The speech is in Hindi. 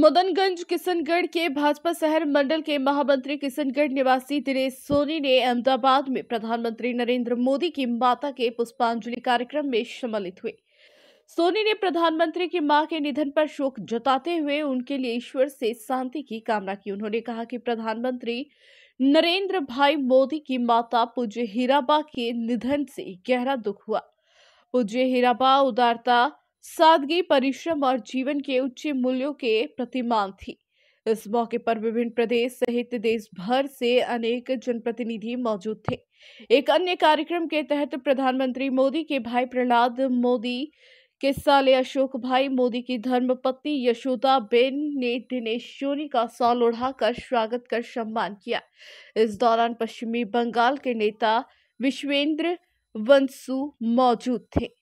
मदनगंज किशनगढ़ के भाजपा शहर मंडल के महामंत्री किशनगढ़ निवासी दिनेश सोनी ने अहमदाबाद में प्रधानमंत्री नरेंद्र मोदी की माता के पुष्पांजलि कार्यक्रम में सम्मिलित हुए सोनी ने प्रधानमंत्री की मां के निधन पर शोक जताते हुए उनके लिए ईश्वर से शांति की कामना की उन्होंने कहा कि प्रधानमंत्री नरेंद्र भाई मोदी की माता पूज्य हीराबा के निधन से गहरा दुख हुआ पूज्य हीराबा उदारता सादगी परिश्रम और जीवन के उच्च मूल्यों के प्रतिमान थी इस मौके पर विभिन्न प्रदेश सहित देश भर से अनेक जनप्रतिनिधि मौजूद थे एक अन्य कार्यक्रम के तहत प्रधानमंत्री मोदी के भाई प्रहलाद मोदी के साले अशोक भाई मोदी की धर्मपत्नी यशोदा बेन ने दिनेश सोनी का सॉल कर स्वागत कर सम्मान किया इस दौरान पश्चिमी बंगाल के नेता विश्वेंद्र वंशु मौजूद थे